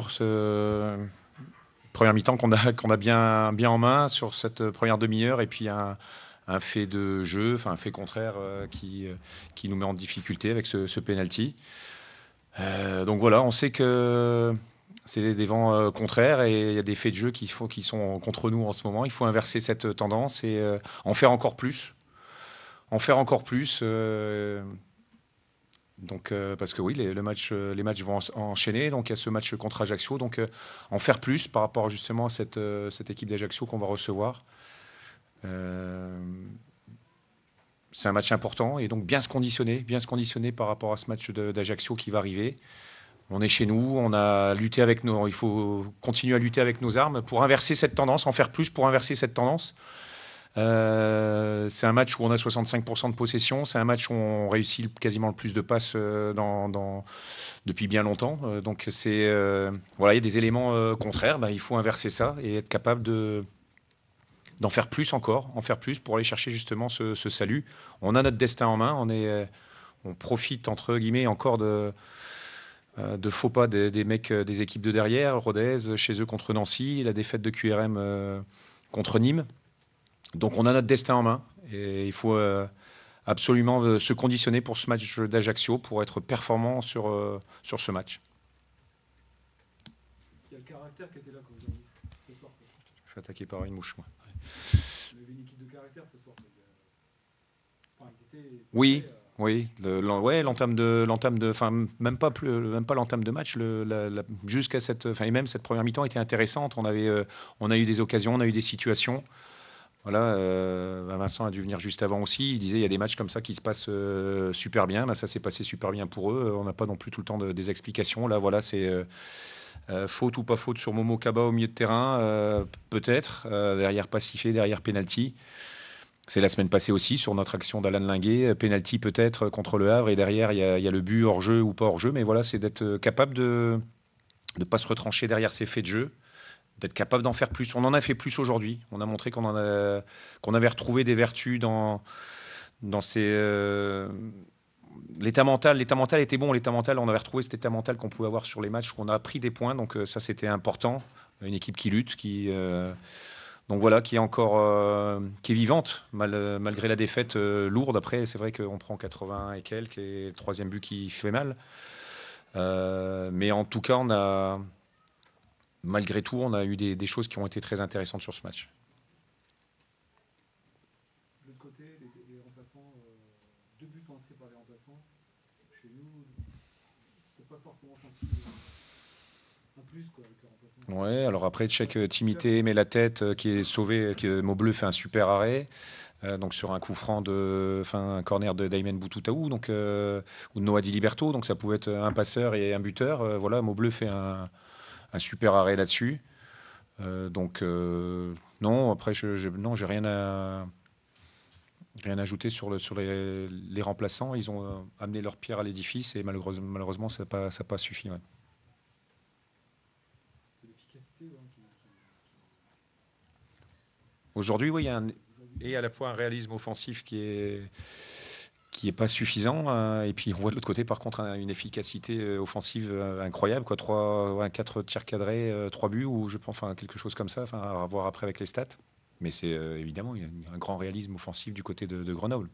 sur ce premier mi-temps qu'on a, a bien, bien en main, sur cette première demi-heure, et puis un, fait de jeu, enfin un fait contraire euh, euh, qui, nous met en difficulté avec ce, pénalty. penalty. Euh, donc voilà, on sait que c'est des vents contraires et il y a des faits de jeu qui, qui sont contre nous en ce moment. Il faut inverser cette tendance et en faire encore plus. En faire encore plus. Donc, euh, parce que oui, les, euh, matchs vont enchaîner. Donc, il y a ce match contre Ajaccio. Donc, euh, en faire plus par rapport justement à cette, équipe d'Ajaccio qu'on va recevoir. c'est un match important et donc bien se conditionner, bien se conditionner par rapport à ce match d'Ajaccio qui va arriver. On est chez nous, on a lutté avec nos, il faut continuer à lutter avec nos armes pour inverser cette tendance, en faire plus pour inverser cette tendance. Euh, c'est un match où on a 65% de possession. C'est un match où on réussit quasiment le plus de passes euh, dans, depuis bien longtemps. Euh, donc voilà, il y a des éléments contraires. Bah, il faut inverser ça et être capable de d'en faire plus encore, en faire plus pour aller chercher justement ce, salut. On a notre destin en main. On est, on profite entre guillemets encore de de faux pas des, mecs des équipes de derrière, Rodez, chez eux contre Nancy, la défaite de QRM contre Nîmes. Donc on a notre destin en main et il faut euh, absolument euh, se conditionner pour ce match d'Ajaccio pour être performant sur, euh, sur ce match. Il y a le caractère qui était là vous ce soir. Je suis attaqué par une mouche, moi. Vous une équipe de caractère ce soir. Oui. Oui, l'entame de l'entame de, enfin même pas plus, même pas l'entame de match. Jusqu'à cette, enfin et même cette première mi-temps était intéressante. On avait, on a eu des occasions, on a eu des situations. Voilà, euh, bah, Vincent a dû venir juste avant aussi. Il disait il y a des matchs comme ça qui se passent euh, super bien. Bah, ça s'est passé super bien pour eux. Euh, on n'a pas non plus tout le temps des explications. Là, voilà, c'est faute ou pas faute sur Momo Kaba au milieu de terrain, peut-être. derrière pacifié, derrière penalty. C'est la semaine passée aussi sur notre action d'Alan Linguet. Penalty peut-être contre le Havre. Et derrière, il y, a le but hors jeu ou pas hors jeu. Mais voilà, c'est d'être capable de ne pas se retrancher derrière ces faits de jeu être capable d'en faire plus. On en a fait plus aujourd'hui. On a montré qu'on avait retrouvé des vertus dans, dans ces. Euh, l'état mental, l'état mental était bon. L'état mental, on avait retrouvé cet état mental qu'on pouvait avoir sur les matchs, on a pris des points. Donc euh, ça, c'était important. Une équipe qui lutte, qui euh, donc voilà, qui est encore qui est vivante malgré la défaite lourde. Après, c'est vrai qu'on prend 80 et quelques et le troisième but qui fait mal. mais en tout cas, on a malgré tout, on a eu des, choses qui ont été très intéressantes sur ce match. l'autre côté, les, Ouais, alors après, check euh, Timité met la tête euh, qui est sauvé, euh, que Maubleu fait un super arrêt. donc sur un coup franc de, enfin un corner de Daimen Boutoutaou, donc ou de Noah Di Liberto, donc ça pouvait être un passeur et un buteur. voilà, Maubleu fait un, un super arrêt là-dessus. Euh, donc, euh, non, après, je, non, j'ai rien à rien ajouter sur, le, sur les, remplaçants. Ils ont euh, amené leur pierre à l'édifice et malheureusement, malheureusement ça n'a pas, ça pas suffi. Hein, Aujourd'hui, oui, il y a un, et à la fois un réalisme offensif qui est, qui n'est pas suffisant. Euh, et puis on voit de l'autre côté, par contre, une efficacité euh, offensive euh, incroyable. Quoi. 3, 4 tirs cadrés, 3 buts, ou je pense enfin, quelque chose comme ça, enfin, à voir après avec les stats. Mais c'est évidemment un grand réalisme offensif du côté de Grenoble.